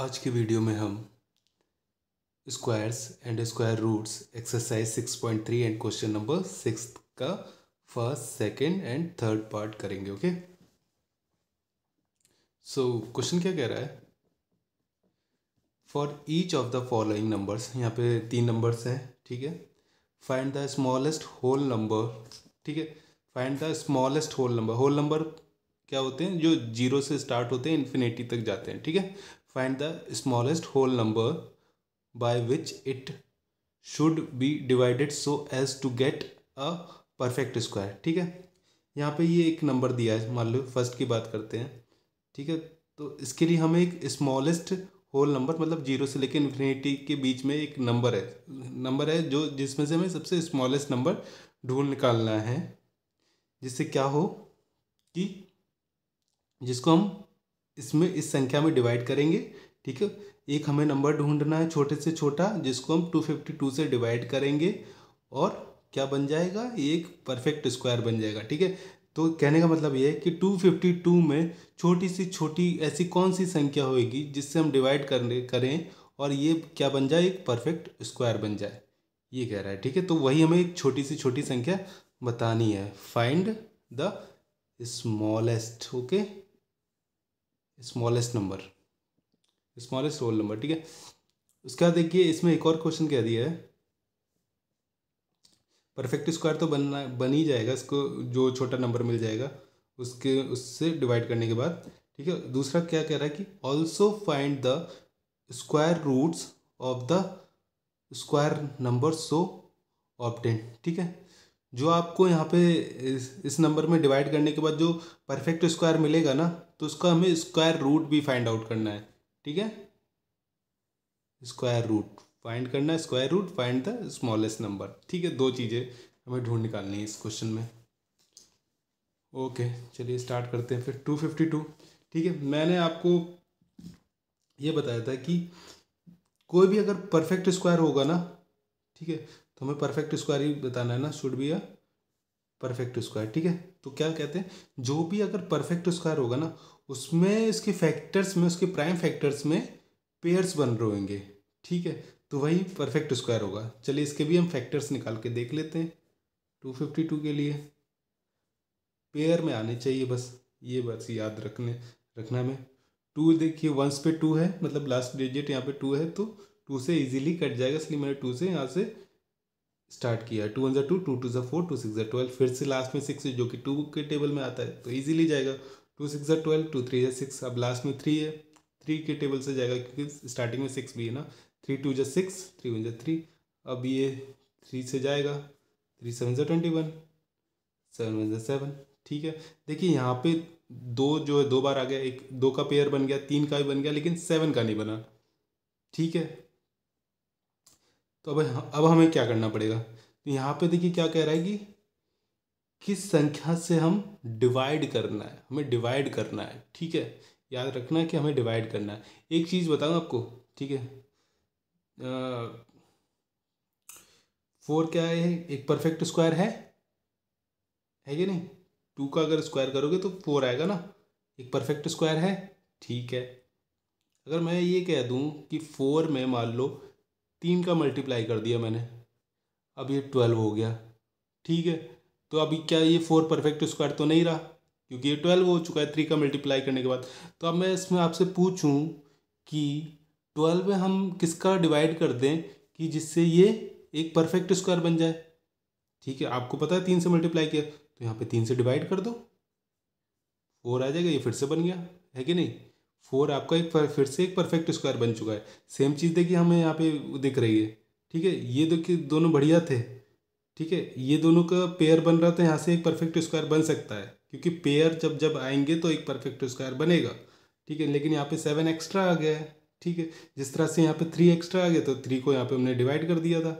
आज की वीडियो में हम squares and square roots exercise 6.3 and question number six का first second and third part करेंगे ओके सो क्वेश्चन क्या कह रहा है for each of the following numbers यहाँ पे तीन नंबर्स हैं ठीक है find the smallest whole number ठीक है find the smallest whole number whole number क्या होते हैं जो जीरो से स्टार्ट होते हैं इन्फिनेटी तक जाते हैं ठीक है find the smallest whole number by which it should be divided so as to get a perfect square ठीक है यहाँ पे ये एक नंबर दिया है मान लो फर्स्ट की बात करते हैं ठीक है तो इसके लिए हमें एक स्मॉलेस्ट होल नंबर मतलब जीरो से लेकर इन्फिनिटी के बीच में एक नंबर है नंबर है जो जिसमें से हमें सबसे स्मॉलेस्ट नंबर ढूंढ निकालना है जिससे क्या हो कि जिसको हम इसमें इस संख्या में डिवाइड करेंगे ठीक है एक हमें नंबर ढूंढना है छोटे से छोटा जिसको हम 252 से डिवाइड करेंगे और क्या बन जाएगा ये एक परफेक्ट स्क्वायर बन जाएगा ठीक है तो कहने का मतलब ये है कि 252 में छोटी सी छोटी ऐसी कौन सी संख्या होगी जिससे हम डिवाइड करने करें और ये क्या बन जाए एक परफेक्ट स्क्वायर बन जाए ये कह रहा है ठीक है तो वही हमें एक छोटी सी छोटी संख्या बतानी है find the smallest okay smallest number smallest whole number ठीक है उसके बाद देखिए इसमें एक और क्वेश्चन कह दिया है परफेक्ट स्क्वायर तो बनना बन ही जाएगा इसको जो छोटा नंबर मिल जाएगा उसके उससे डिवाइड करने के बाद ठीक है दूसरा क्या कह रहा है कि also find the square roots of the square number so obtained ठीक है जो आपको यहाँ पे इस नंबर में डिवाइड करने के बाद जो परफेक्ट स्क्वायर मिलेगा ना तो उसका हमें स्क्वायर रूट भी फाइंड आउट करना है ठीक है स्क्वायर रूट फाइंड करना है square root find the smallest number ठीक है दो चीज़ें हमें ढूंढ निकालनी है इस क्वेश्चन में ओके चलिए स्टार्ट करते हैं फिर टू फिफ्टी टू ठीक है मैंने आपको ये बताया था कि कोई भी अगर परफेक्ट स्क्वायर होगा ना ठीक है तो हमें परफेक्ट स्क्वायर ही बताना है ना should be a perfect square ठीक है तो क्या कहते हैं जो भी अगर परफेक्ट स्क्वायर होगा ना उसमें इसके फैक्टर्स में उसके प्राइम फैक्टर्स में पेयर्स बन रहे होंगे ठीक है तो वही परफेक्ट स्क्वायर होगा चलिए इसके भी हम फैक्टर्स निकाल के देख लेते हैं टू फिफ्टी टू के लिए पेयर में आने चाहिए बस ये बस याद रखने रखना में टू देखिए वंस पे टू है मतलब लास्ट डिजिट यहाँ पे टू है तो टू से इजीली कट जाएगा इसलिए मैंने टू से यहाँ से स्टार्ट किया टू वन जो टू टू टू जो फोर टू सिक्स जो ट्वेल्व फिर से लास्ट में सिक्स जो कि टू के टेबल में आता है तो ईजिली जाएगा टू सिक्स ज़ा ट्वेल्व टू थ्री ज़ा सिक्स अब लास्ट में थ्री है थ्री के टेबल से जाएगा क्योंकि स्टार्टिंग में सिक्स भी है ना थ्री टू जो सिक्स थ्री वन जो थ्री अब ये थ्री से जाएगा थ्री सेवन जो ट्वेंटी वन सेवन वन जो सेवन ठीक है देखिए यहाँ पे दो जो है दो बार आ गया एक दो का पेयर बन गया तीन का भी बन गया लेकिन सेवन का नहीं बना ठीक है तो अब अब हमें क्या करना पड़ेगा तो यहाँ पे देखिए क्या कह रहा है कि किस संख्या से हम डिवाइड करना है हमें डिवाइड करना है ठीक है याद रखना है कि हमें डिवाइड करना है एक चीज़ बताऊँ आपको ठीक है फोर क्या है एक परफेक्ट स्क्वायर है है कि नहीं टू का अगर स्क्वायर करोगे तो फोर आएगा ना एक परफेक्ट स्क्वायर है ठीक है अगर मैं ये कह दूँ कि फोर में मान लो तीन का मल्टीप्लाई कर दिया मैंने अब ये ट्वेल्व हो गया ठीक है तो अभी क्या ये फोर परफेक्ट स्क्वायर तो नहीं रहा क्योंकि ये ट्वेल्व हो चुका है थ्री का मल्टीप्लाई करने के बाद तो अब मैं इसमें आपसे पूछूं कि ट्वेल्व में हम किसका डिवाइड कर दें कि जिससे ये एक परफेक्ट स्क्वायर बन जाए ठीक है आपको पता है तीन से मल्टीप्लाई किया तो यहाँ पे तीन से डिवाइड कर दो फोर आ जाएगा ये फिर से बन गया है कि नहीं फोर आपका एक फिर से एक परफेक्ट स्क्वायर बन चुका है सेम चीज़ देखिए हमें यहाँ पे दिख रही है ठीक है ये देखिए दोनों बढ़िया थे ठीक है ये दोनों का पेयर बन रहा था यहाँ से एक परफेक्ट स्क्वायर बन सकता है क्योंकि पेयर जब जब आएंगे तो एक परफेक्ट स्क्वायर बनेगा ठीक है लेकिन यहाँ पे सेवन एक्स्ट्रा आ गया है ठीक है जिस तरह से यहाँ पे थ्री एक्स्ट्रा आ गया तो थ्री को यहाँ पे हमने डिवाइड कर दिया था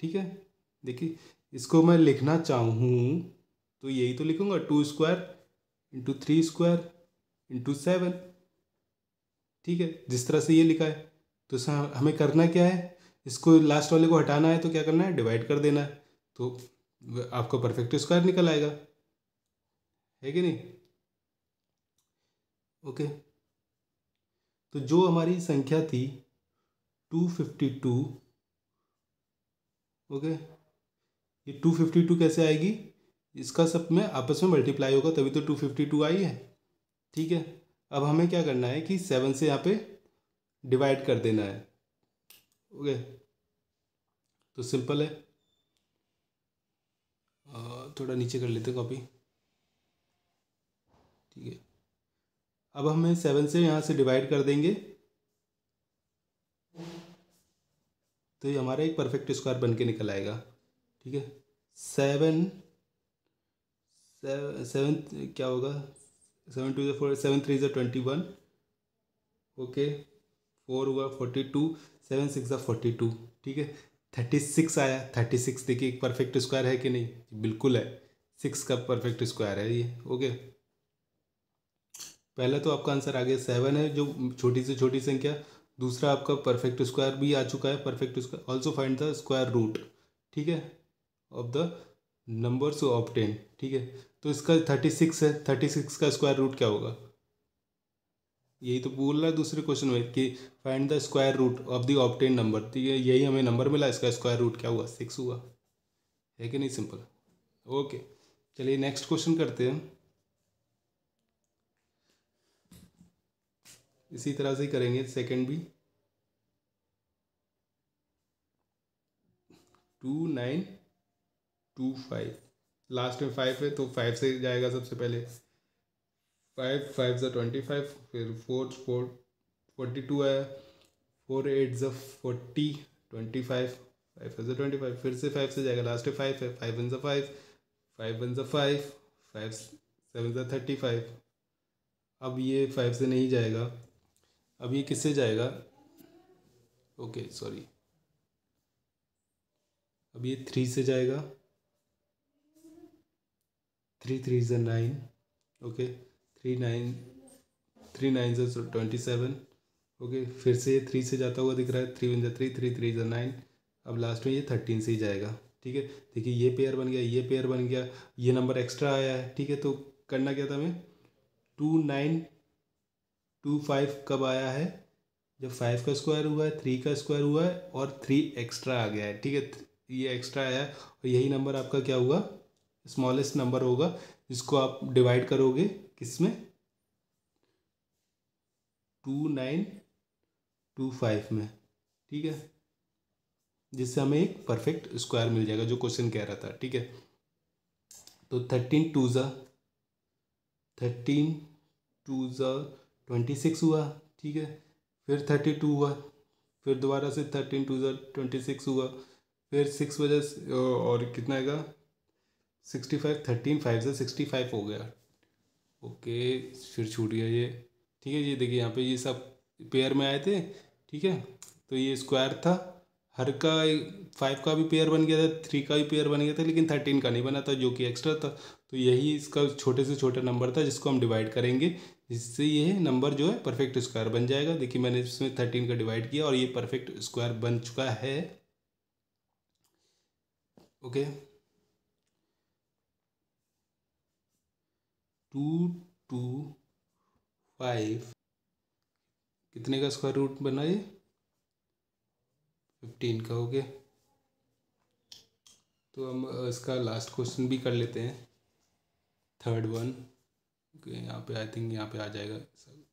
ठीक है देखिए इसको मैं लिखना चाहूँ तो यही तो लिखूँगा two square into three square into seven ठीक है जिस तरह से ये लिखा है तो हमें करना क्या है इसको लास्ट वाले को हटाना है तो क्या करना है डिवाइड कर देना है तो आपका परफेक्ट स्क्वायर निकल आएगा है कि नहीं ओके तो जो हमारी संख्या थी टू फिफ्टी टू ओके ये टू फिफ्टी टू कैसे आएगी इसका सब में आपस में मल्टीप्लाई होगा तभी तो टू फिफ्टी टू आई है ठीक है अब हमें क्या करना है कि सेवन से यहाँ पे डिवाइड कर देना है ओके तो सिंपल है थोड़ा नीचे कर लेते कॉपी ठीक है अब हमें सेवन से यहाँ से डिवाइड कर देंगे तो ये हमारा एक परफेक्ट स्क्वायर बन के निकल आएगा ठीक है सेवन सेवन क्या होगा सेवन टू ज़ो फोर सेवन थ्री ज़ो ट्वेंटी वन ओके फोर हुआ फोर्टी टू सेवन सिक्स ज़ा फोर्टी टू ठीक है थर्टी सिक्स आया थर्टी सिक्स देखिए एक परफेक्ट स्क्वायर है कि नहीं बिल्कुल है सिक्स का परफेक्ट स्क्वायर है ये ओके पहला तो आपका आंसर आ गया सेवन है जो छोटी से छोटी संख्या दूसरा आपका परफेक्ट स्क्वायर भी आ चुका है perfect square also find the square root ठीक है of the numbers of ten ठीक है तो इसका थर्टी सिक्स है थर्टी सिक्स का स्क्वायर रूट क्या होगा यही तो बोल रहा है दूसरे क्वेश्चन में कि find the square root of the obtain number ठीक है यही हमें नंबर मिला इसका स्क्वायर रूट क्या हुआ सिक्स हुआ है कि नहीं सिंपल ओके चलिए नेक्स्ट क्वेश्चन करते हैं इसी तरह से ही करेंगे सेकंड भी two nine two five last में फाइव है तो फाइव से जाएगा सबसे पहले फाइव फाइव ज़ा ट्वेंटी फाइव फिर फोर फोर फोर्टी टू आया फोर एट ज़ा forty twenty five five five ज़ा ट्वेंटी फाइव फिर से फाइव से जाएगा लास्ट में फाइव है फाइव वन ज़ा फाइव फाइव वन ज़ा फाइव फाइव सेवन ज़ा थर्टी फाइव अब ये फाइव से नहीं जाएगा अब ये किससे जाएगा ओके सॉरी अब ये थ्री से जाएगा three three a nine okay three nine three nine जो ट्वेंटी सेवन ओके फिर से ये थ्री से जाता हुआ दिख रहा है थ्री वन जो थ्री थ्री थ्री जो नाइन अब लास्ट में ये थर्टीन से ही जाएगा ठीक है देखिए ये पेयर बन गया ये पेयर बन गया ये नंबर एक्स्ट्रा आया है ठीक है तो करना क्या था हमें टू नाइन टू फाइव कब आया है जब फाइव का स्क्वायर हुआ है थ्री का स्क्वायर हुआ है और थ्री एक्स्ट्रा आ गया है ठीक है ये एक्स्ट्रा आया है और यही नंबर आपका क्या हुआ स्मॉलेस्ट नंबर होगा जिसको आप डिवाइड करोगे किस में टू नाइन टू फाइव में ठीक है जिससे हमें एक परफेक्ट स्क्वायर मिल जाएगा जो क्वेश्चन कह रहा था ठीक है तो थर्टीन टू ज़ा थर्टीन टू ज़ा ट्वेंटी सिक्स हुआ ठीक है फिर थर्टी टू हुआ फिर दोबारा से थर्टीन टू ज़ा ट्वेंटी सिक्स हुआ फिर सिक्स वजह और कितना आएगा सिक्सटी फाइव थर्टीन फाइव से सिक्सटी फाइव हो गया ओके फिर छूट गया ये ठीक है ये देखिए यहाँ पे ये सब पेयर में आए थे ठीक है तो ये स्क्वायर था हर का फाइव का भी पेयर बन गया था थ्री का भी पेयर बन गया था लेकिन थर्टीन का नहीं बना था जो कि एक्स्ट्रा था तो यही इसका छोटे से छोटा नंबर था जिसको हम डिवाइड करेंगे जिससे ये नंबर जो है परफेक्ट स्क्वायर बन जाएगा देखिए मैंने इसमें थर्टीन का डिवाइड किया और ये परफेक्ट स्क्वायर बन चुका है okay okay. Two two five कितने का स्क्वायर रूट बना ये फिफ्टीन का हो गया तो हम इसका लास्ट क्वेश्चन भी कर लेते हैं थर्ड वन यहाँ पे आई थिंक यहाँ पे आ जाएगा सब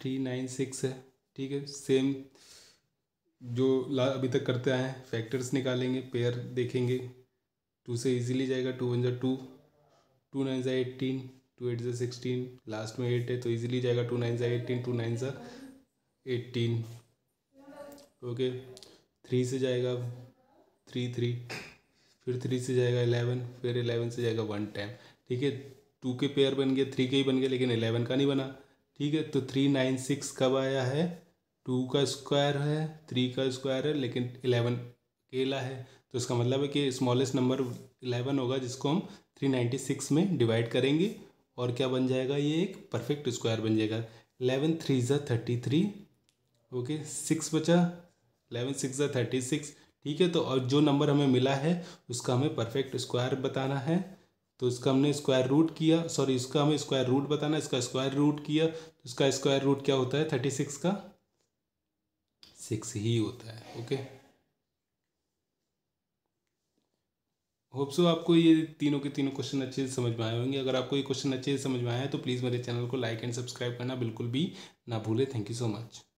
थ्री नाइन सिक्स है ठीक है सेम जो अभी तक करते आए हैं फैक्टर्स निकालेंगे पेयर देखेंगे टू से इजीली जाएगा टू वन जो टू टू नाइन जो एट्टीन टू एट जो सिक्सटीन लास्ट में एट है तो इजीली जाएगा टू नाइन जो एट्टीन टू नाइन जो एट्टीन ओके थ्री से जाएगा थ्री थ्री फिर थ्री से जाएगा इलेवन फिर इलेवन से जाएगा वन टेन ठीक है टू के पेयर बन गए थ्री के ही बन गए लेकिन एलेवन का नहीं बना ठीक है तो थ्री नाइन सिक्स कब आया है टू का स्क्वायर है थ्री का स्क्वायर है लेकिन इलेवन अकेला है तो इसका मतलब है कि स्मॉलेस्ट नंबर इलेवन होगा जिसको हम थ्री नाइन्टी सिक्स में डिवाइड करेंगे और क्या बन जाएगा ये एक परफेक्ट स्क्वायर बन जाएगा इलेवन थ्री ज़ा थर्टी थ्री ओके सिक्स बचा इलेवन सिक्स ज़ा थर्टी सिक्स ठीक है तो और जो नंबर हमें मिला है उसका हमें परफेक्ट स्क्वायर बताना है तो इसका हमने स्क्वायर रूट किया सॉरी इसका हमें स्क्वायर रूट बताना है इसका स्क्वायर रूट किया तो इसका स्क्वायर रूट क्या होता है थर्टी सिक्स का सिक्स ही होता है ओके होप सो आपको ये तीनों के तीनों क्वेश्चन अच्छे से समझ में आए होंगे अगर आपको ये क्वेश्चन अच्छे से समझ में आए हैं तो प्लीज़ मेरे चैनल को लाइक एंड सब्सक्राइब करना बिल्कुल भी ना भूले थैंक यू सो मच